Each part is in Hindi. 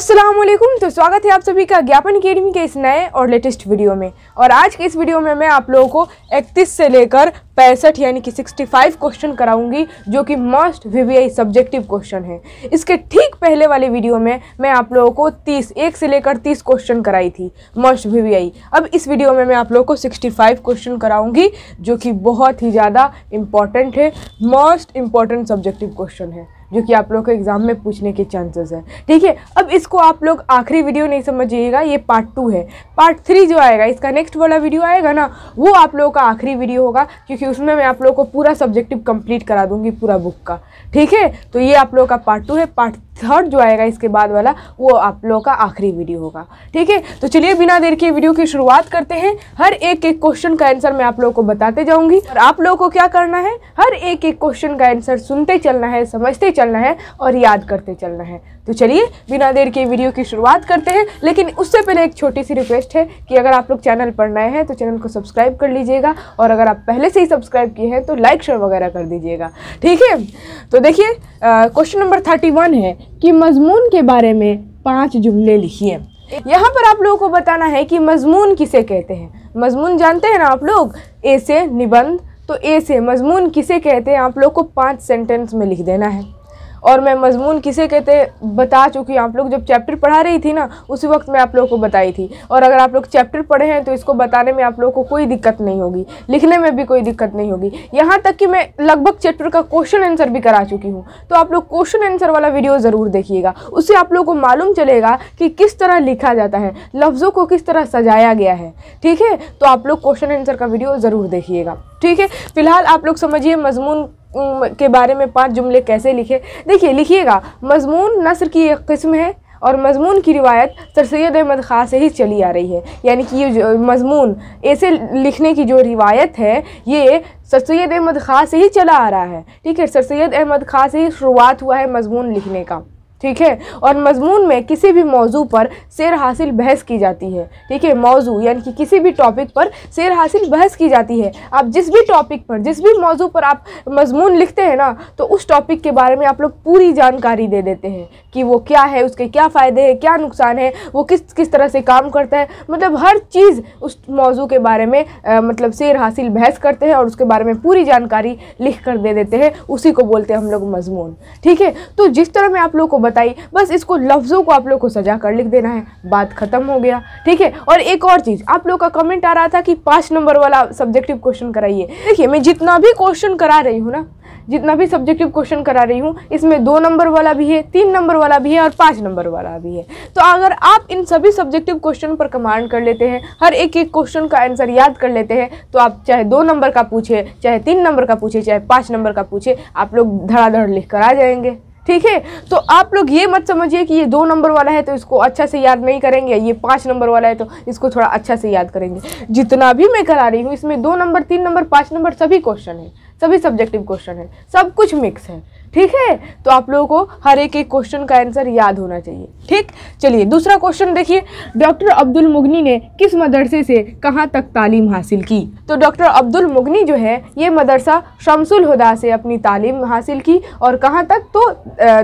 असलम तो स्वागत है आप सभी का ज्ञापन अकेडमी के इस नए और लेटेस्ट वीडियो में और आज के इस वीडियो में मैं आप लोगों को 31 से लेकर पैंसठ यानी कि 65 क्वेश्चन कराऊंगी जो कि मोस्ट वीवीआई सब्जेक्टिव क्वेश्चन है इसके ठीक पहले वाले वीडियो में मैं आप लोगों को 30 एक से लेकर 30 क्वेश्चन कराई थी मोस्ट वीवीआई अब इस वीडियो में मैं आप लोगों को 65 क्वेश्चन कराऊंगी जो कि बहुत ही ज़्यादा इम्पॉर्टेंट है मोस्ट इम्पॉर्टेंट सब्जेक्टिव क्वेश्चन है जो कि आप लोग को एग्ज़ाम में पूछने के चांसेस है ठीक है अब इसको आप लोग आखिरी वीडियो नहीं समझिएगा ये पार्ट टू है पार्ट थ्री जो आएगा इसका नेक्स्ट वाला वीडियो आएगा ना वो आप लोगों का आखिरी वीडियो होगा क्योंकि उसमें मैं आप लोगों को पूरा सब्जेक्टिव कंप्लीट करा दूँगी पूरा बुक का ठीक है तो ये आप लोगों का पार्ट टू है पार्ट थर्ड जो आएगा इसके बाद वाला वो आप लोगों का आखिरी वीडियो होगा ठीक है तो चलिए बिना देर के वीडियो की शुरुआत करते हैं हर एक एक क्वेश्चन का आंसर मैं आप लोगों को बताते जाऊंगी और आप लोगों को क्या करना है हर एक एक क्वेश्चन का आंसर सुनते चलना है समझते चलना है और याद करते चलना है तो चलिए बिना देर के वीडियो की शुरुआत करते हैं लेकिन उससे पहले एक छोटी सी रिक्वेस्ट है कि अगर आप लोग चैनल पर नए हैं तो चैनल को सब्सक्राइब कर लीजिएगा और अगर आप पहले से ही सब्सक्राइब किए हैं तो लाइक शेयर वगैरह कर दीजिएगा ठीक है तो देखिए क्वेश्चन नंबर थर्टी वन है कि मजमून के बारे में पाँच जुमले लिखिए यहाँ पर आप लोगों को बताना है कि मजमून किसे कहते हैं मजमून जानते हैं ना आप लोग ए से निबंध तो ए से मजमून किसे कहते हैं आप लोग को पाँच सेंटेंस में लिख देना है और मैं मजमून किसे कहते बता चुकी हूँ आप लोग जब चैप्टर पढ़ा रही थी ना उसी वक्त मैं आप लोगों को बताई थी और अगर आप लोग चैप्टर पढ़े हैं तो इसको बताने में आप लोगों को कोई दिक्कत नहीं होगी लिखने में भी कोई दिक्कत नहीं होगी यहाँ तक कि मैं लगभग चैप्टर का क्वेश्चन आंसर भी करा चुकी हूँ तो आप लोग क्वेश्चन आंसर वाला वीडियो ज़रूर देखिएगा उससे आप लोग को मालूम चलेगा कि किस तरह लिखा जाता है लफ्ज़ों को किस तरह सजाया गया है ठीक है तो आप लोग क्वेश्चन आंसर का वीडियो ज़रूर देखिएगा ठीक है फिलहाल आप लोग समझिए मजमून के बारे में पांच जुमले कैसे लिखे देखिए लिखिएगा मजमून नसर की एक किस्म है और मजमून की रिवायत सर सैद अहमद ख़ान से ही चली आ रही है यानी कि ये मजमून ऐसे लिखने की जो रिवायत है ये सर सैद अहमद ख़ान से ही चला आ रहा है ठीक है सर सैद अहमद ख़ान से ही शुरुआत हुआ है मजमून लिखने का ठीक है और मजमून में किसी भी मौजू पर सैर हासिल बहस की जाती है ठीक है मौजू यानी कि किसी भी टॉपिक पर शेर हासिल बहस की जाती है आप जिस भी टॉपिक पर जिस भी मौजू पर आप मजमून लिखते हैं ना तो उस टॉपिक के बारे में आप लोग पूरी जानकारी दे देते हैं कि वो क्या है उसके क्या फ़ायदे हैं क्या नुकसान है वो किस किस तरह से काम करता है मतलब हर चीज़ उस मौजू के बारे में आ, मतलब शेर हासिल बहस करते हैं और उसके बारे में पूरी जानकारी लिख कर दे देते हैं उसी को बोलते हैं हम लोग मजमून ठीक है तो जिस तरह मैं आप लोग को बताई बस इसको लफ्ज़ों को आप लोग को सजा कर लिख देना है बात ख़त्म हो गया ठीक है और एक और चीज़ आप लोग का कमेंट आ रहा था कि पाँच नंबर वाला सब्जेक्टिव क्वेश्चन कराइए देखिए मैं जितना भी क्वेश्चन करा रही हूँ ना जितना भी सब्जेक्टिव क्वेश्चन करा रही हूँ इसमें दो नंबर वाला भी है तीन नंबर वाला भी है और पाँच नंबर वाला भी है तो अगर आप इन सभी सब्जेक्टिव क्वेश्चन पर कमांड कर लेते हैं हर एक एक क्वेश्चन का आंसर याद कर लेते हैं तो आप चाहे दो नंबर का पूछे चाहे तीन नंबर का पूछे चाहे पाँच नंबर का पूछे आप लोग धड़ाधड़ लिख कर आ जाएंगे ठीक है तो आप लोग ये मत समझिए कि ये दो नंबर वाला है तो इसको अच्छा से याद नहीं करेंगे ये पाँच नंबर वाला है तो इसको थोड़ा अच्छा से याद करेंगे जितना भी मैं करा रही हूँ इसमें दो नंबर तीन नंबर पाँच नंबर सभी क्वेश्चन है सभी सब्जेक्टिव क्वेश्चन है सब कुछ मिक्स है ठीक है तो आप लोगों को हर एक एक क्वेश्चन का आंसर याद होना चाहिए ठीक चलिए दूसरा क्वेश्चन देखिए डॉक्टर अब्दुल मुगनी ने किस मदरसे से कहाँ तक तालीम हासिल की तो डॉक्टर अब्दुल मुगनी जो है ये मदरसा शमसुल हुदा से अपनी तालीम हासिल की और कहाँ तक तो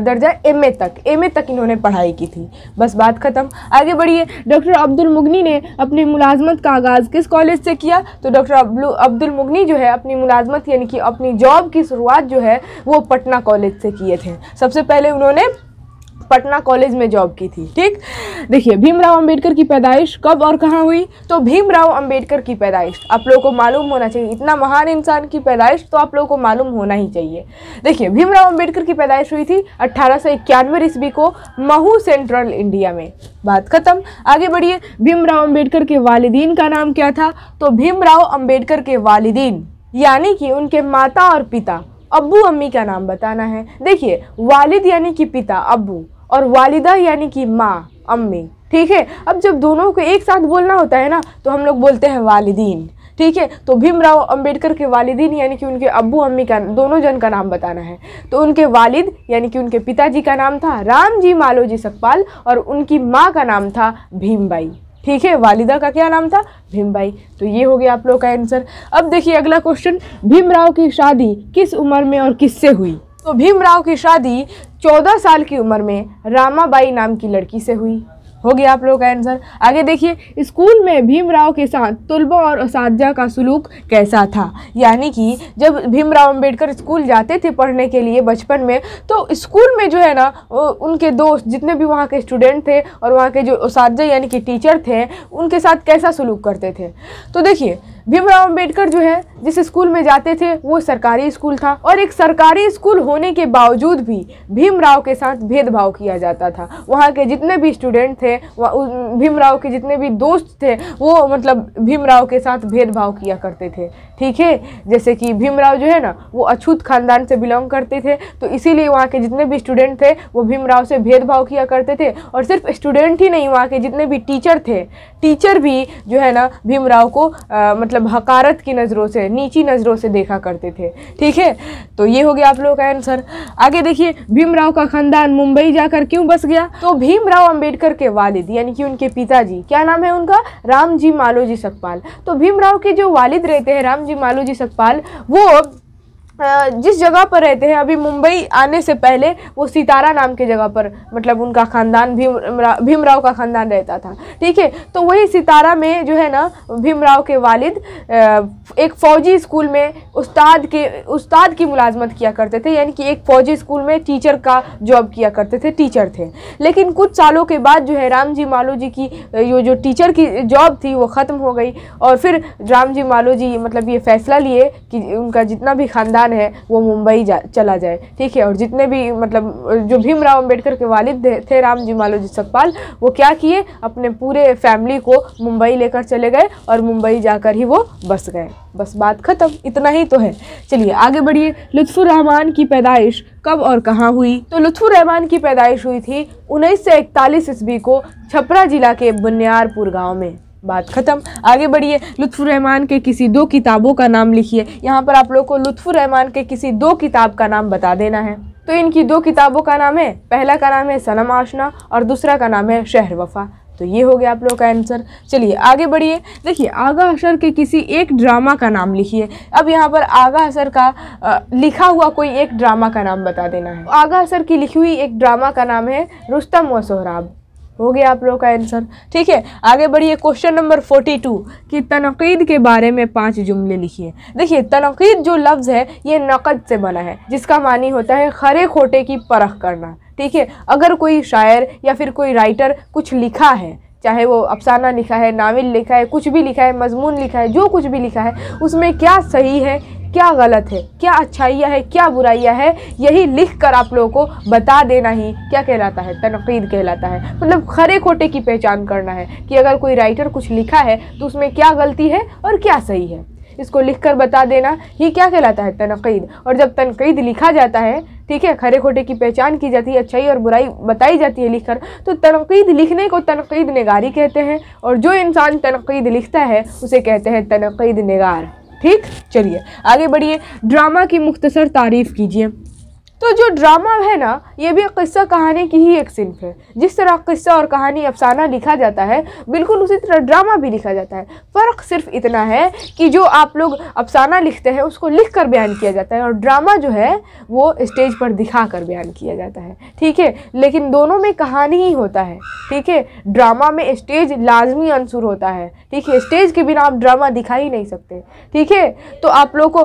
दर्जा एम तक एम तक इन्होंने पढ़ाई की थी बस बात ख़त्म आगे बढ़िए डॉक्टर अब्दुल मुगनी ने अपनी मुलाजमत का आगाज़ किस कॉलेज से किया तो डॉक्टर अब्दुल मुगनी जो है अपनी मुलाजमत यानी कि अपनी जॉब की शुरुआत जो है वो पटना कॉलेज कॉलेज से किए थे सबसे पहले उन्होंने पटना कॉलेज में जॉब की थी ठीक देखिए भीमराव अंबेडकर की पैदाइश कब और कहाँ हुई तो भीमराव अंबेडकर की पैदाइश आप लोगों को मालूम होना चाहिए इतना महान इंसान की पैदाइश तो आप लोगों को मालूम होना ही चाहिए देखिए भीमराव अंबेडकर की पैदाइश हुई थी अट्ठारह सौ इक्यानवे ईस्वी को महू सेंट्रल इंडिया में बात ख़त्म आगे बढ़िए भीमराव अम्बेडकर के वालदीन का नाम क्या था तो भीमराव अम्बेडकर के वालदीन यानी कि उनके माता और पिता अबू अम्मी का नाम बताना है देखिए वालिद यानी कि पिता अबू और वालिदा यानी कि माँ अम्मी ठीक है अब जब दोनों को एक साथ बोलना होता है ना तो हम लोग बोलते हैं वालिदीन ठीक है तो भीमराव अंबेडकर के वालिदीन यानी कि उनके अब्बू अम्मी का दोनों जन का नाम बताना है तो उनके वालिद यानी कि उनके पिताजी का नाम था राम जी मालोजी सकपाल और उनकी माँ का नाम था भीमबाई ठीक है वालिदा का क्या नाम था भीमबाई तो ये हो गया आप लोग का आंसर अब देखिए अगला क्वेश्चन भीमराव की शादी किस उम्र में और किससे हुई तो भीमराव की शादी 14 साल की उम्र में रामाबाई नाम की लड़की से हुई हो गया आप लोगों का आंसर आगे देखिए स्कूल में भीमराव के साथ तुलबा और उस का सलूक कैसा था यानी कि जब भीमराव अंबेडकर स्कूल जाते थे पढ़ने के लिए बचपन में तो स्कूल में जो है ना उनके दोस्त जितने भी वहाँ के स्टूडेंट थे और वहाँ के जो उस यानी कि टीचर थे उनके साथ कैसा सलूक करते थे तो देखिए भीमराव अम्बेडकर जो है जिस स्कूल में जाते थे वो सरकारी स्कूल था और एक सरकारी स्कूल होने के बावजूद भी भीमराव के साथ भेदभाव किया जाता था वहाँ के जितने भी स्टूडेंट थे भीमराव के जितने भी दोस्त थे वो मतलब भीमराव के साथ भेदभाव किया करते थे ठीक है जैसे कि भीमराव जो है ना वो अछूत खानदान से बिलोंग करते थे तो इसीलिए वहाँ के जितने भी स्टूडेंट थे वो भीमराव से भेदभाव किया करते थे और सिर्फ स्टूडेंट ही नहीं वहाँ के जितने भी टीचर थे टीचर भी जो है ना भीमराव को आ, मतलब मतलब हकारत की नज़रों से नीची नज़रों से देखा करते थे ठीक है तो ये हो गया आप लोगों का आंसर आगे देखिए भीमराव का खानदान मुंबई जाकर क्यों बस गया तो भीमराव अंबेडकर के वालिद यानी कि उनके पिताजी क्या नाम है उनका रामजी मालोजी सकपाल तो भीमराव के जो वालिद रहते हैं रामजी मालोजी सकपाल वो जिस जगह पर रहते हैं अभी मुंबई आने से पहले वो सितारा नाम के जगह पर मतलब उनका ख़ानदान भीम भीमराव का ख़ानदान रहता था ठीक है तो वही सितारा में जो है ना भीमराव के वालिद एक फ़ौजी स्कूल में उस्ताद के उस्ताद की मुलाजमत किया करते थे यानी कि एक फ़ौजी स्कूल में टीचर का जॉब किया करते थे टीचर थे लेकिन कुछ सालों के बाद जो है राम जी मालो जी की ये जो टीचर की जॉब थी वो ख़त्म हो गई और फिर राम जी मालो जी मतलब ये फ़ैसला लिए कि उनका जितना भी ख़ानदान खान है वो मुंबई जा चला जाए ठीक है और जितने भी मतलब जो भीमराव अम्बेडकर के वालिद थे राम जी मालोजी सकपाल वो क्या किए अपने पूरे फैमिली को मुंबई लेकर चले गए और मुंबई जाकर ही वो बस गए बस बात ख़त्म इतना ही तो है चलिए आगे बढ़िए रहमान की पैदाइश कब और कहाँ हुई तो रहमान की पैदाइश हुई थी उन्नीस सौ इकतालीस ईस्वी को छपरा जिला के बुनियारपुर गाँव में बात ख़त्म आगे बढ़िए रहमान के किसी दो किताबों का नाम लिखिए यहाँ पर आप लोग को रहमान के किसी दो किताब का नाम बता देना है तो इनकी दो किताबों का नाम है पहला का नाम है सनम आशना और दूसरा का नाम है शहर वफा तो ये हो गया आप लोग का आंसर चलिए आगे बढ़िए देखिए आगा असर के किसी एक ड्रामा का नाम लिखिए अब यहाँ पर आगा असर का आ, लिखा हुआ कोई एक ड्रामा का नाम बता देना है आगा असर की लिखी हुई एक ड्रामा का नाम है रुस्तम व सोहराब हो गया आप लोग का आंसर ठीक है आगे बढ़िए क्वेश्चन नंबर फोर्टी टू कि तनकीद के बारे में पांच जुमले लिखिए देखिए तनकीद जो लफ्ज़ है ये नक़द से बना है जिसका मानी होता है खरे खोटे की परख करना ठीक है अगर कोई शायर या फिर कोई राइटर कुछ लिखा है चाहे वो अफसाना लिखा है नावल लिखा है कुछ भी लिखा है मजमून लिखा है जो कुछ भी लिखा है उसमें क्या सही है क्या गलत है क्या अच्छाइयाँ है क्या बुराइयाँ है यही लिख कर आप लोगों को बता देना ही क्या कहलाता है तनकीद कहलाता है मतलब खरे खोटे की पहचान करना है कि अगर कोई राइटर कुछ लिखा है तो उसमें क्या गलती है और क्या सही है इसको लिख कर बता देना ही क्या कहलाता है तनकीद और जब तनकीद लिखा जाता है ठीक है खरे खोटे की पहचान की जाती है अच्छाई और बुराई बताई जाती है लिखकर तो तनकीद लिखने को तनकीद नगारी कहते हैं और जो इंसान तनकीद लिखता है उसे कहते हैं तनकीद नगार ठीक चलिए आगे बढ़िए ड्रामा की मुख्तसर तारीफ कीजिए तो जो ड्रामा है ना ये भी किस्सा कहानी की ही एक सिंफ है जिस तरह किस्सा और कहानी अफसाना लिखा जाता है बिल्कुल उसी तरह ड्रामा भी लिखा जाता है फ़र्क सिर्फ इतना है कि जो आप लोग अफसाना लिखते हैं उसको लिख कर बयान किया जाता है और ड्रामा जो है वो स्टेज पर दिखा कर बयान किया जाता है ठीक है लेकिन दोनों में कहानी ही होता है ठीक है ड्रामा में स्टेज लाजमी अंसुर होता है ठीक है स्टेज के बिना आप ड्रामा दिखा ही नहीं सकते ठीक है तो आप लोग को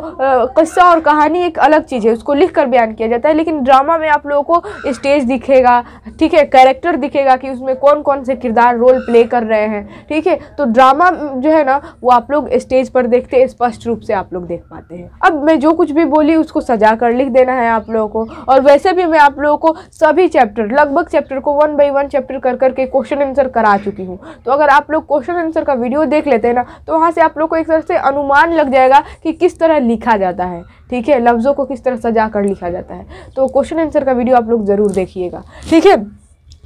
किस्सा और कहानी एक अलग चीज़ है उसको लिख कर बयान किया जाता है रहता है लेकिन ड्रामा में आप लोगों को स्टेज दिखेगा ठीक है कैरेक्टर दिखेगा कि उसमें कौन कौन से किरदार रोल प्ले कर रहे हैं ठीक है तो ड्रामा जो है ना वो आप लोग स्टेज पर देखते हैं स्पष्ट रूप से आप लोग देख पाते हैं अब मैं जो कुछ भी बोली उसको सजा कर लिख देना है आप लोगों को और वैसे भी मैं आप लोगों को सभी चैप्टर लगभग चैप्टर को वन बाई वन चैप्टर कर करके क्वेश्चन आंसर करा चुकी हूँ तो अगर आप लोग क्वेश्चन आंसर का वीडियो देख लेते हैं ना तो वहाँ से आप लोग को एक तरह से अनुमान लग जाएगा कि किस तरह लिखा जाता है ठीक है लफ्ज़ों को किस तरह सजा कर लिखा जाता है तो क्वेश्चन आंसर का वीडियो आप लोग ज़रूर देखिएगा ठीक है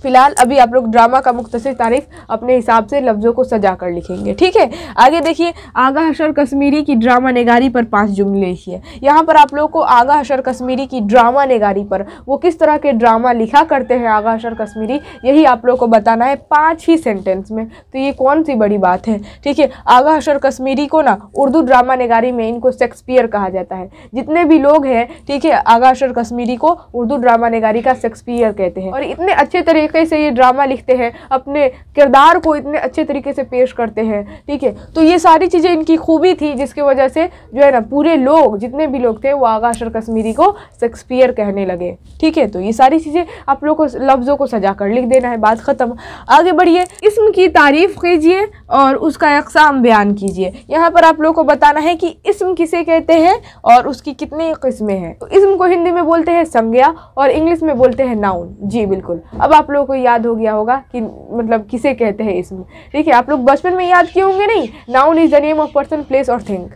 फिलहाल अभी आप लोग ड्रामा का मुख्तर तारीफ अपने हिसाब से लफ्ज़ों को सजा कर लिखेंगे ठीक है आगे देखिए आगा हशर कश्मीरी की ड्रामा नगारी पर पांच जुमले लिखिए यहाँ पर आप लोग को आगा हशर कश्मीरी की ड्रामा नगारी पर वो किस तरह के ड्रामा लिखा करते हैं आगा हशर कश्मीरी यही आप लोग को बताना है पाँच ही सेंटेंस में तो ये कौन सी बड़ी बात है ठीक है आगा हशर कश्मीरी को ना उर्दू ड्रामा नगारी में इनको शेक्सपियर कहा जाता है जितने भी लोग हैं ठीक है आगा हशर कश्मीरी को उर्दू ड्रामा नगारी का शेक्सपियर कहते हैं और इतने अच्छे तरीके से ये ड्रामा लिखते हैं अपने किरदार को इतने अच्छे तरीके से पेश करते हैं ठीक है तो ये सारी चीज़ें इनकी खूबी थी जिसकी वजह से जो है ना पूरे लोग जितने भी लोग थे वो आगाशर कश्मीरी को शेक्सपियर कहने लगे ठीक है तो ये सारी चीज़ें आप लोग को लफ्ज़ों को सजा कर लिख देना है बात ख़त्म आगे बढ़िए इसम की तारीफ़ कीजिए और उसका अकसाम बयान कीजिए यहाँ पर आप लोग को बताना है कि इसम किसे कहते हैं और उसकी कितनी किस्में हैं तो इसम को हिंदी में बोलते हैं संज्ञा और इंग्लिश में बोलते हैं नाउन जी बिल्कुल अब आप लोगों को याद हो गया होगा कि मतलब किसे कहते हैं इसमें ठीक है आप लोग बचपन में याद किए होंगे नहीं noun is the name of person place और थिंक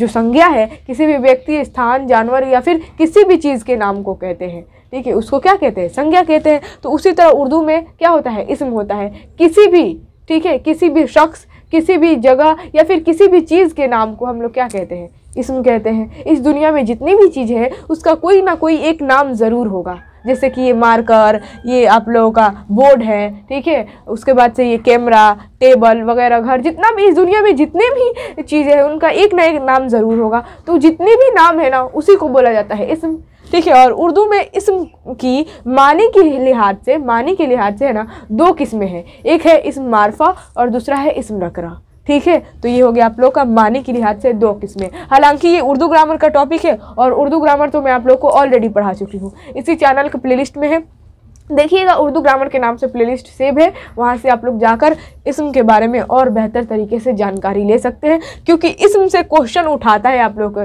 जो संज्ञा है किसी भी व्यक्ति स्थान जानवर या फिर किसी भी चीज़ के नाम को कहते हैं ठीक है उसको क्या कहते हैं संज्ञा कहते हैं तो उसी तरह उर्दू में क्या होता है इसम होता है किसी भी ठीक है किसी भी शख्स किसी भी जगह या फिर किसी भी चीज़ के नाम को हम लोग क्या कहते हैं इसम कहते हैं इस दुनिया में जितनी भी चीज़ें हैं उसका कोई ना कोई एक नाम ज़रूर होगा जैसे कि ये मार्कर ये आप लोगों का बोर्ड है ठीक है उसके बाद से ये कैमरा टेबल वगैरह घर जितना भी इस दुनिया में जितने भी चीज़ें हैं उनका एक ना एक नाम ज़रूर होगा तो जितने भी नाम है ना उसी को बोला जाता है इसम ठीक है और उर्दू में इसम की मानी के लिहाज से मानी के लिहाज से है ना दो किस्में हैं एक है इसम मारफा और दूसरा है इसम नकरा ठीक है तो ये हो गया आप लोग का मानी के लिहाज से दो किस्में हालांकि ये उर्दू ग्रामर का टॉपिक है और उर्दू ग्रामर तो मैं आप लोग को ऑलरेडी पढ़ा चुकी हूँ इसी चैनल के प्ले में है देखिएगा उर्दू ग्रामर के नाम से प्लेलिस्ट सेव है वहाँ से आप लोग जाकर इसम के बारे में और बेहतर तरीके से जानकारी ले सकते हैं क्योंकि इसम से क्वेश्चन उठाता है आप लोग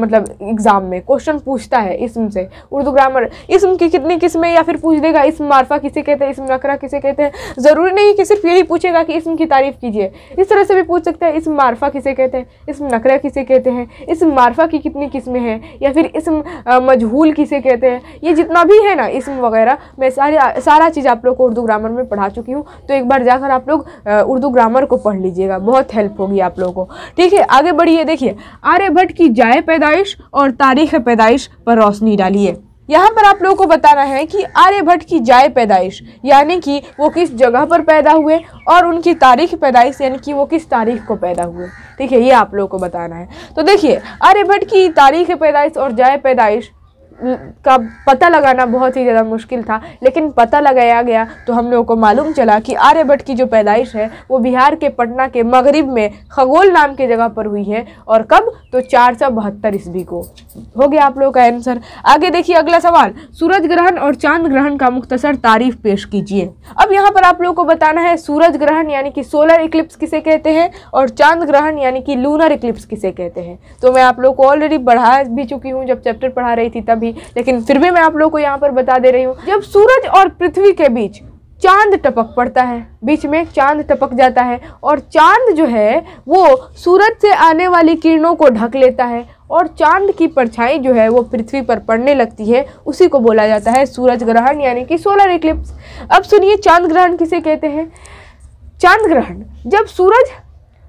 मतलब एग्ज़ाम में क्वेश्चन पूछता है इसम से उर्दू ग्रामर इसम की कितनी किस्में या फिर पूछ देगा इसम मारफा किसे कहते हैं इसम नकरा किसे कहते हैं ज़रूरी नहीं कि सिर्फ यही पूछेगा कि इसम की तारीफ़ कीजिए इस तरह से भी पूछ सकते हैं इसम मारफा किसे कहते हैं इसम नकरा किसे कहते हैं इसम मारफा की कितनी किस्में हैं या फिर इसम मजहूल किसे कहते हैं ये जितना भी है ना इसम वगैरह मैं सारे सारा चीज़ आप लोग को उर्दू ग्रामर में पढ़ा चुकी हूँ तो एक बार जाकर आप लोग उर्दू ग्रामर को पढ़ लीजिएगा बहुत हेल्प होगी आप लोगों को ठीक है आगे बढ़िए देखिए आर्यभट्ट की जाय पैदाइश और तारीख पैदाइश पर रोशनी डालिए यहाँ पर आप लोगों को बताना है कि आर्यभट्ट की जाए पैदाइश यानी कि वो किस जगह पर पैदा हुए और उनकी तारीख पैदाइश यानी कि वो किस तारीख को पैदा हुए ठीक है ये आप लोगों को बताना है तो देखिए आर्यभट्ट की तारीख पैदाइश और जाए पैदाइश का पता लगाना बहुत ही ज़्यादा मुश्किल था लेकिन पता लगाया गया तो हम लोगों को मालूम चला कि आर्यभट्ट की जो पैदाइश है वो बिहार के पटना के मगरब में खगोल नाम के जगह पर हुई है और कब तो चार सौ बहत्तर ईस्वी को हो गया आप लोगों का आंसर आगे देखिए अगला सवाल सूरज ग्रहण और चांद ग्रहण का मुख्तसर तारीफ पेश कीजिए अब यहाँ पर आप लोगों को बताना है सूरज ग्रहण यानी कि सोलर इक्लिप्स किसे कहते हैं और चांद ग्रहण यानी कि लूनर इक्लिप्स किसे कहते हैं तो मैं आप लोग को ऑलरेडी पढ़ा भी चुकी हूँ जब चैप्टर पढ़ा रही थी तभी होगी लेकिन फिर भी मैं आप लोगों को यहाँ पर बता दे रही हूँ जब सूरज और पृथ्वी के बीच चांद टपक पड़ता है बीच में चांद टपक जाता है और चांद जो है वो सूरज से आने वाली किरणों को ढक लेता है और चांद की परछाई जो है वो पृथ्वी पर पड़ने लगती है उसी को बोला जाता है सूरज ग्रहण यानी कि सोलर इक्लिप्स अब सुनिए चांद ग्रहण किसे कहते हैं चांद ग्रहण जब सूरज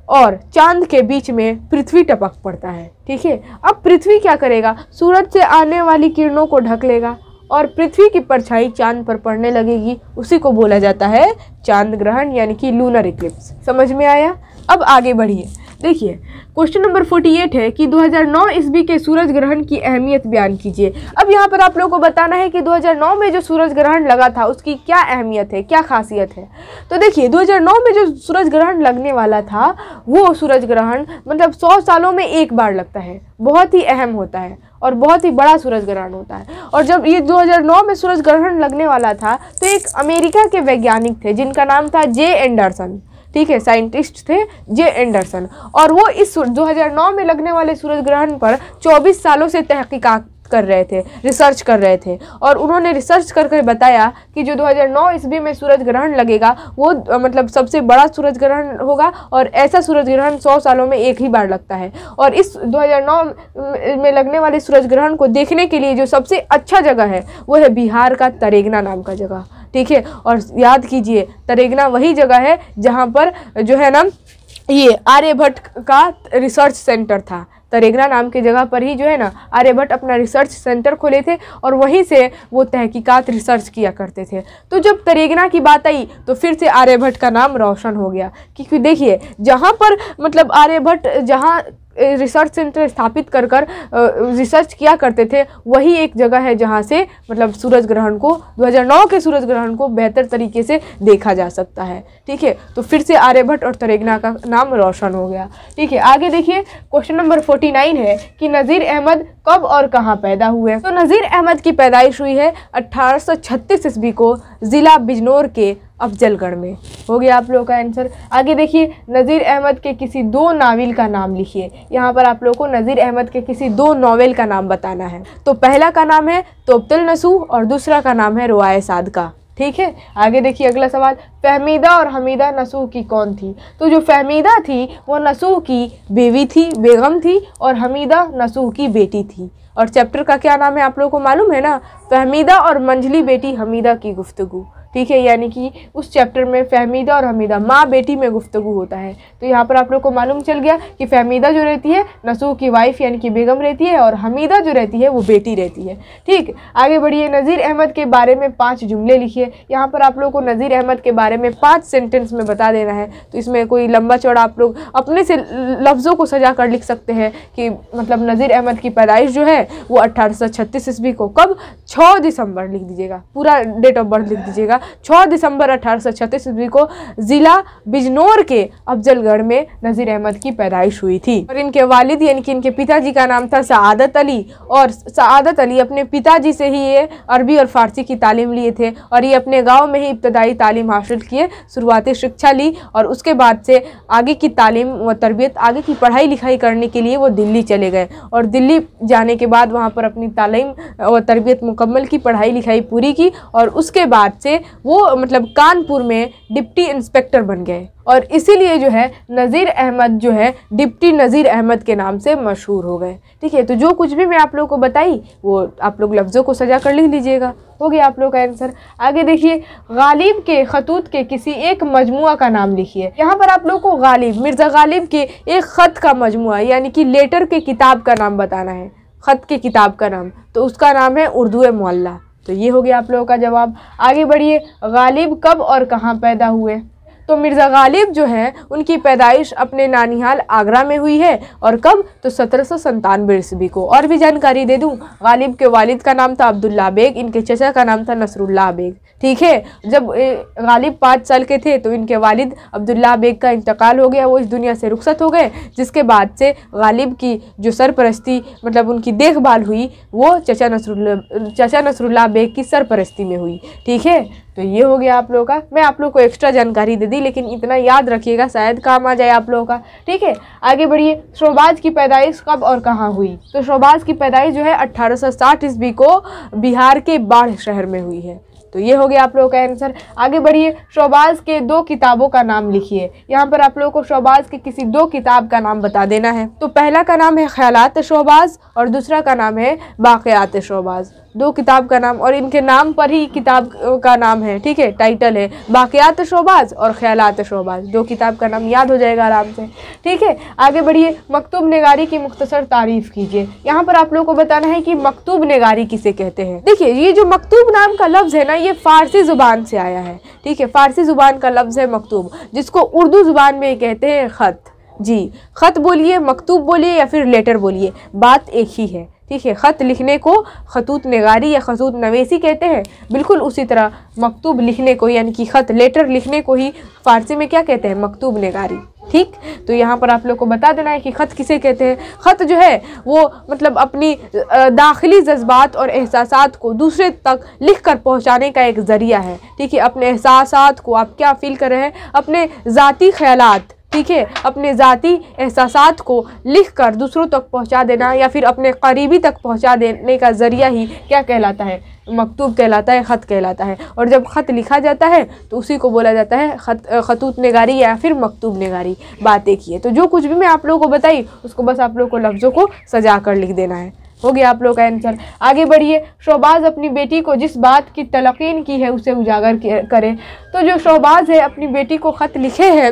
और चांद के बीच में पृथ्वी टपक पड़ता है ठीक है अब पृथ्वी क्या करेगा सूरज से आने वाली किरणों को ढक लेगा और पृथ्वी की परछाई चांद पर पड़ने लगेगी उसी को बोला जाता है चांद ग्रहण यानी कि लूनर इक्लिप्स समझ में आया अब आगे बढ़िए देखिए क्वेश्चन नंबर 48 है कि 2009 ईस्वी के सूरज ग्रहण की अहमियत बयान कीजिए अब यहाँ पर आप लोगों को बताना है कि 2009 में जो सूरज ग्रहण लगा था उसकी क्या अहमियत है क्या खासियत है तो देखिए 2009 में जो सूरज ग्रहण लगने वाला था वो सूरज ग्रहण मतलब सौ सालों में एक बार लगता है बहुत ही अहम होता है और बहुत ही बड़ा सूरज ग्रहण होता है और जब ये 2009 में सूरज ग्रहण लगने वाला था तो एक अमेरिका के वैज्ञानिक थे जिनका नाम था जे एंडरसन ठीक है साइंटिस्ट थे जे एंडरसन और वो इस 2009 में लगने वाले सूरज ग्रहण पर 24 सालों से तहकीकात कर रहे थे रिसर्च कर रहे थे और उन्होंने रिसर्च कर कर बताया कि जो 2009 ईस्वी में सूरज ग्रहण लगेगा वो मतलब सबसे बड़ा सूरज ग्रहण होगा और ऐसा सूरज ग्रहण सौ सालों में एक ही बार लगता है और इस 2009 में लगने वाले सूरज ग्रहण को देखने के लिए जो सबसे अच्छा जगह है वो है बिहार का तरेगना नाम का जगह ठीक है और याद कीजिए तरेगना वही जगह है जहाँ पर जो है ना ये आर्यभट्ट का रिसर्च सेंटर था तरेगना नाम की जगह पर ही जो है ना आर्यभट्ट अपना रिसर्च सेंटर खोले थे और वहीं से वो तहकीकात रिसर्च किया करते थे तो जब तरेगना की बात आई तो फिर से आर्यभट्ट का नाम रोशन हो गया क्योंकि देखिए जहाँ पर मतलब आर्यभट्ट जहाँ रिसर्च सेंटर स्थापित कर कर रिसर्च किया करते थे वही एक जगह है जहाँ से मतलब सूरज ग्रहण को 2009 के सूरज ग्रहण को बेहतर तरीके से देखा जा सकता है ठीक है तो फिर से आर्यभट्ट और तरेगना का नाम रोशन हो गया ठीक है आगे देखिए क्वेश्चन नंबर 49 है कि नज़ीर अहमद कब और कहाँ पैदा हुए तो नज़ीर अहमद की पैदाइश हुई है अट्ठारह ईस्वी को ज़िला बिजनौर के अफजलगढ़ में हो गया आप लोगों का आंसर आगे देखिए नज़ीर अहमद के किसी दो नावल का नाम लिखिए यहाँ पर आप लोगों को नज़ीर अहमद के किसी दो नावल का नाम बताना है तो पहला का नाम है तोपतल नसू और दूसरा का नाम है रुआ साद का ठीक है आगे देखिए अगला सवाल फहमीदा और हमीदा नसूह की कौन थी तो जो फहमीदा थी वो नसूह की बीवी थी बेगम थी और हमीदा नसूह की बेटी थी और चैप्टर का क्या नाम है आप लोगों को मालूम है ना फहमीदा और मंजली बेटी हमीदा की गुफ्तगु ठीक है यानी कि उस चैप्टर में फहमीदा और हमीदा माँ बेटी में गुफ्तु होता है तो यहाँ पर आप लोग को मालूम चल गया कि फहमीदा जो रहती है नसूह की वाइफ यानी कि बेगम रहती है और हमीदा जो रहती है वो बेटी रहती है ठीक आगे बढ़िए नज़ीर अहमद के बारे में पाँच जुमले लिखिए यहाँ पर आप लोग को नज़ीर अहमद के बारे में पाँच सेंटेंस में बता देना है तो इसमें कोई लंबा चौड़ा आप लोग अपने से लफ्ज़ों को सजा कर लिख सकते हैं कि मतलब नज़ीर अहमद की पैदाइश जो है वो अट्ठारह ईस्वी को कब छः दिसंबर लिख दीजिएगा पूरा डेट ऑफ बर्थ लिख दीजिएगा 6 दिसंबर अठारह ईस्वी को ज़िला बिजनौर के अफजलगढ़ में नज़ीर अहमद की पैदाइश हुई थी और इनके वालिद यानी कि इनके पिताजी का नाम था सदत अली और सदत अली अपने पिताजी से ही ये अरबी और फ़ारसी की तालीम लिए थे और ये अपने गाँव में ही इब्तदाई तालीम हासिल किए शुरुआती शिक्षा ली और उसके बाद से आगे की तालीम व तरबियत आगे की पढ़ाई लिखाई करने के लिए वो दिल्ली चले गए और दिल्ली जाने के बाद वहाँ पर अपनी तालीम व तरबियत मुकम्मल की पढ़ाई लिखाई पूरी की और उसके बाद से वो मतलब कानपुर में डिप्टी इंस्पेक्टर बन गए और इसीलिए जो है नज़ीर अहमद जो है डिप्टी नज़ीर अहमद के नाम से मशहूर हो गए ठीक है तो जो कुछ भी मैं आप लोगों को बताई वो आप लोग लफ्ज़ों को सजा कर लिख लीजिएगा हो गया आप लोग का आंसर आगे देखिए गालिब के खतूत के किसी एक मजमू का नाम लिखिए यहाँ पर आप लोग को गालिब मिर्ज़ा गालिब के एक ख़त का मजमु यानी कि लेटर के किताब का नाम बताना है ख़त के किताब का नाम तो उसका नाम है उर्दू मुल्ला तो ये हो गया आप लोगों का जवाब आगे बढ़िए गालिब कब और कहाँ पैदा हुए तो मिर्ज़ा गालिब जो हैं उनकी पैदाइश अपने नानिहाल आगरा में हुई है और कब तो सत्रह सौ संतानवे ईस्वी को और भी जानकारी दे दूँ गालिब के वालिद का नाम था अब्दुल्ला बेग इनके चचा का नाम था नसरुल्ला बेग ठीक है जब गालिब पाँच साल के थे तो इनके वालिद अब्दुल्ला बेग का इंतकाल हो गया वो इस दुनिया से रुखसत हो गए जिसके बाद से गालिब की जो सरपरस्ती मतलब उनकी देखभाल हुई वो चचा नसरुल्ला चचा नसरुल्ला बेग की सरपरस्ती में हुई ठीक है तो ये हो गया आप लोगों का मैं आप लोग को एक्स्ट्रा जानकारी दे दी लेकिन इतना याद रखिएगा शायद काम आ जाए आप लोगों का ठीक है आगे बढ़िए शोबाज की पैदाइश कब और कहाँ हुई तो शोबाज की पैदाइश जो है अट्ठारह सौ ईस्वी को बिहार के बाढ़ शहर में हुई है तो ये हो गया आप लोगों का आंसर आगे बढ़िए शोबाज के दो किताबों का नाम लिखिए यहाँ पर आप लोगों को शोबाज के किसी दो किताब का नाम बता देना है तो पहला का नाम है ख्यालात शोबाज और दूसरा का नाम है बाक़ात शोबाज दो किताब का नाम और इनके नाम पर ही किताब का नाम है ठीक है टाइटल है बाक़ात शोबाज और ख्यालात शोबाज दो किताब का नाम याद हो जाएगा आराम से ठीक है आगे बढ़िए मकतूब नगारी की मुख्तसर तारीफ़ कीजिए यहाँ पर आप लोग को बताना है कि मकतूब नगारी किसे कहते हैं देखिए ये जो मकतूब नाम का लफ्ज़ है ना ये फ़ारसी ज़ुबान से आया है ठीक है फ़ारसी ज़ुबान का लफ्ज़ है मकतूब जिसको उर्दू ज़ुबान में कहते हैं ख़त जी ख़त बोलिए मकतूब बोलिए या फिर लेटर बोलिए बात एक ही है ठीक है ख़त लिखने को खतूत नगारी या खतूत नवेसी कहते हैं बिल्कुल उसी तरह मकतूब लिखने को यानी कि ख़त लेटर लिखने को ही फ़ारसी में क्या कहते हैं मकतूब नगारी ठीक तो यहाँ पर आप लोग को बता देना है कि ख़त किसे कहते हैं ख़त जो है वो मतलब अपनी दाखिली जज्बात और एहसास को दूसरे तक लिख कर पहुँचाने का एक ज़रिया है ठीक है अपने एहसास को आप क्या फ़ील कर रहे हैं अपने ज़ाती ख्यालात ठीक है अपने ज़ाती एहसास को लिख कर दूसरों तक पहुँचा देना या फिर अपने करीबी तक पहुँचा देने का ज़रिया ही क्या कहलाता है मकतूब कहलाता है ख़त कहलाता है और जब ख़त लिखा जाता है तो उसी को बोला जाता है ख़त खतूत नगारी या फिर मकतूब नगारी बातें की है तो जो कुछ भी मैं आप लोगों को बताई उसको बस आप लोगों को लफ्ज़ों को सजा कर लिख देना है हो गया आप लोग का आंसर आगे बढ़िए शोबाज़ अपनी बेटी को जिस बात की तलकिन की है उसे उजागर करें तो जो शोबाज़ है अपनी बेटी को ख़त लिखे हैं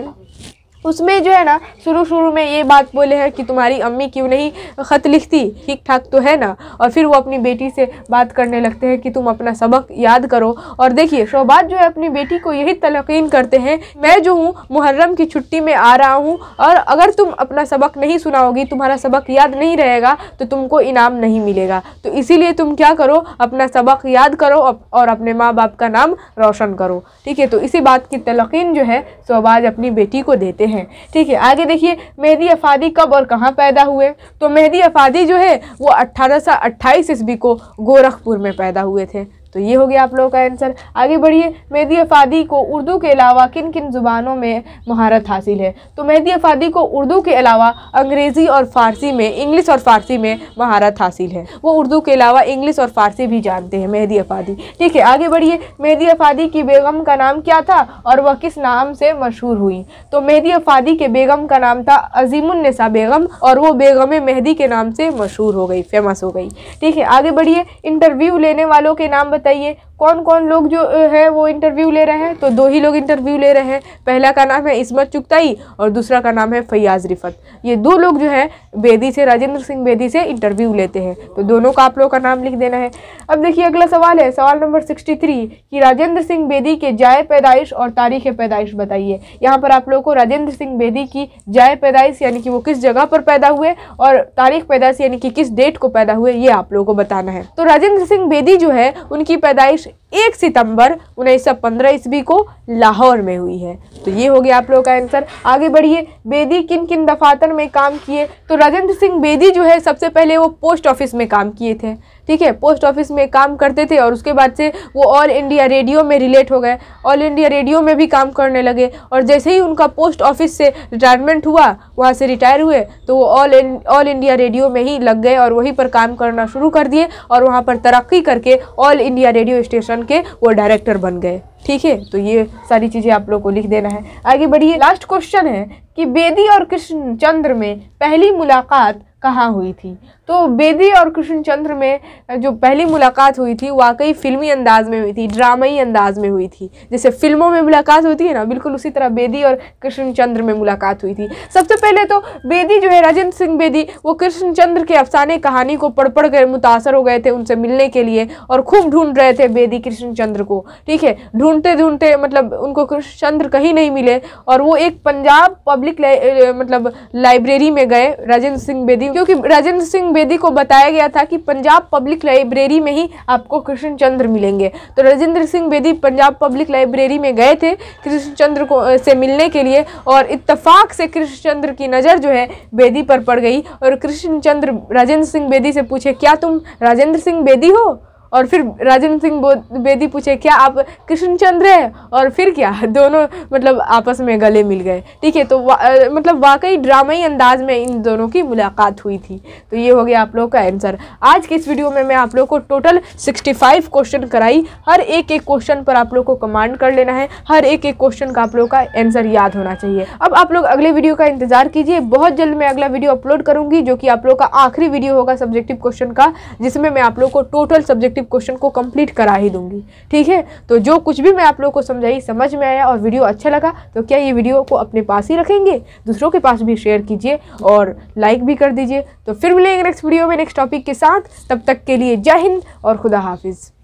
उसमें जो है ना शुरू शुरू में ये बात बोले हैं कि तुम्हारी अम्मी क्यों नहीं ख़त लिखती ठीक ठाक तो है ना और फिर वो अपनी बेटी से बात करने लगते हैं कि तुम अपना सबक याद करो और देखिए शोबाद जो है अपनी बेटी को यही तलकिन करते हैं मैं जो हूँ मुहर्रम की छुट्टी में आ रहा हूँ और अगर तुम अपना सबक नहीं सुनाओगी तुम्हारा सबक याद नहीं रहेगा तो तुमको इनाम नहीं मिलेगा तो इसीलिए तुम क्या करो अपना सबक याद करो और अपने माँ बाप का नाम रोशन करो ठीक है तो इसी बात की तलकिन जो है शोबाज अपनी बेटी को देते हैं हैं ठीक है आगे देखिए मेहदी अफादी कब और कहाँ पैदा हुए तो मेहदी अफादी जो है वो अट्ठारह सौ अट्ठाईस ईस्वी को गोरखपुर में पैदा हुए थे तो ये हो गया आप लोगों का आंसर आगे बढ़िए मेहदी अफादी को उर्दू के अलावा किन किन ज़ुबानों में महारत हासिल है तो मेहदी अफादी को उर्दू के अलावा अंग्रेज़ी और फ़ारसी में इंग्लिश और फ़ारसी में महारत हासिल है वो उर्दू के अलावा इंग्लिश और फ़ारसी भी जानते हैं मेहदी अफादी ठीक है आगे बढ़िए मेहदी अफादी की बेगम का नाम क्या था और वह किस नाम से मशहूर हुई तो मेहदी अफादी के बेगम का नाम था अजीमुलनसा बेगम और वो बेगम मेहदी के नाम से मशहूर हो गई फेमस हो गई ठीक है आगे बढ़िए इंटरव्यू लेने वालों के नाम बताइए कौन कौन लोग जो है वो इंटरव्यू ले रहे हैं तो दो ही लोग इंटरव्यू ले रहे हैं पहला का नाम है इसमत चुगताई और दूसरा का नाम है फैयाज रिफत ये दो लोग जो है बेदी से राजेंद्र सिंह बेदी से इंटरव्यू लेते हैं तो दोनों का आप लोगों का नाम लिख देना है अब देखिए अगला सवाल है सवाल नंबर सिक्सटी थ्री कि राजेंद्र सिंह बेदी के जाय पैदाइश और तारीख पैदाइश बताइए यहाँ पर आप लोगों को राजेंद्र सिंह बेदी की जाय पैदाइश यानी कि वो किस जगह पर पैदा हुए और तारीख पैदाइश यानी कि किस डेट को पैदा हुए ये आप लोगों को बताना है तो राजेंद्र सिंह बेदी जो है उनकी पैदाइश एक सितंबर उन्नीस सौ पंद्रह ईस्वी को लाहौर में हुई है तो ये हो गया आप लोगों का आंसर आगे बढ़िए बेदी किन किन दफातर में काम किए तो राजेंद्र सिंह बेदी जो है सबसे पहले वो पोस्ट ऑफिस में काम किए थे ठीक है पोस्ट ऑफिस में काम करते थे और उसके बाद से वो ऑल इंडिया रेडियो में रिलेट हो गए ऑल इंडिया रेडियो में भी काम करने लगे और जैसे ही उनका पोस्ट ऑफिस से रिटायरमेंट हुआ वहाँ से रिटायर हुए तो वो ऑल ऑल इंडिया रेडियो में ही लग गए और वहीं पर काम करना शुरू कर दिए और वहाँ पर तरक्की करके ऑल इंडिया रेडियो स्टेशन के वो डायरेक्टर बन गए ठीक है तो ये सारी चीज़ें आप लोग को लिख देना है आगे बढ़िए लास्ट क्वेश्चन है कि बेदी और कृष्णचंद्र में पहली मुलाकात कहाँ हुई थी तो बेदी और कृष्णचंद्र में जो पहली मुलाकात हुई थी वाकई फिल्मी अंदाज में हुई थी ड्रामाई अंदाज में हुई थी जैसे फिल्मों में मुलाकात होती है ना बिल्कुल उसी तरह बेदी और कृष्णचंद्र में मुलाकात हुई थी सबसे पहले तो बेदी जो है राजेंद्र सिंह बेदी वो कृष्णचंद्र के अफसाने कहानी को पढ़ पढ़ कर मुतासर हो गए थे उनसे मिलने के लिए और खूब ढूंढ रहे थे बेदी कृष्णचंद्र को ठीक है ढूंढते ढूंढते मतलब उनको कृष्णचंद्र कहीं नहीं मिले और वो एक पंजाब पब्लिक पब्लिक मतलब लाइब्रेरी में गए राजेंद्र सिंह बेदी क्योंकि राजेंद्र सिंह बेदी को बताया गया था कि पंजाब पब्लिक लाइब्रेरी में ही आपको कृष्ण चंद्र मिलेंगे तो राजेंद्र सिंह बेदी पंजाब पब्लिक लाइब्रेरी में गए थे कृष्ण चंद्र को से मिलने के लिए और इतफाक से कृष्ण चंद्र की नज़र जो है बेदी पर पड़ गई और कृष्ण चंद्र राजेंद्र सिंह बेदी से पूछे क्या तुम राजेंद्र सिंह बेदी हो और फिर राजेंद्र सिंह बेदी पूछे क्या आप कृष्णचंद्र हैं और फिर क्या दोनों मतलब आपस में गले मिल गए ठीक है तो वा, मतलब वाकई ड्रामाई अंदाज में इन दोनों की मुलाकात हुई थी तो ये हो गया आप लोगों का आंसर आज की इस वीडियो में मैं आप लोग को टोटल 65 क्वेश्चन कराई हर एक एक क्वेश्चन पर आप लोग को कमांड कर लेना है हर एक एक क्वेश्चन का आप लोगों का आंसर याद होना चाहिए अब आप लोग अगले वीडियो का इंतजार कीजिए बहुत जल्द मैं अगला वीडियो अपलोड करूँगी जो कि आप लोग का आखिरी वीडियो होगा सब्जेक्टिव क्वेश्चन का जिसमें मैं आप लोग को टोटल सब्जेक्टिव रिस्पेक्टिव क्वेश्चन को कंप्लीट करा ही दूंगी ठीक है तो जो कुछ भी मैं आप लोगों को समझाई समझ में आया और वीडियो अच्छा लगा तो क्या ये वीडियो को अपने पास ही रखेंगे दूसरों के पास भी शेयर कीजिए और लाइक भी कर दीजिए तो फिर मिलेंगे नेक्स्ट वीडियो में नेक्स्ट टॉपिक के साथ तब तक के लिए जय हिंद और खुदा हाफिज़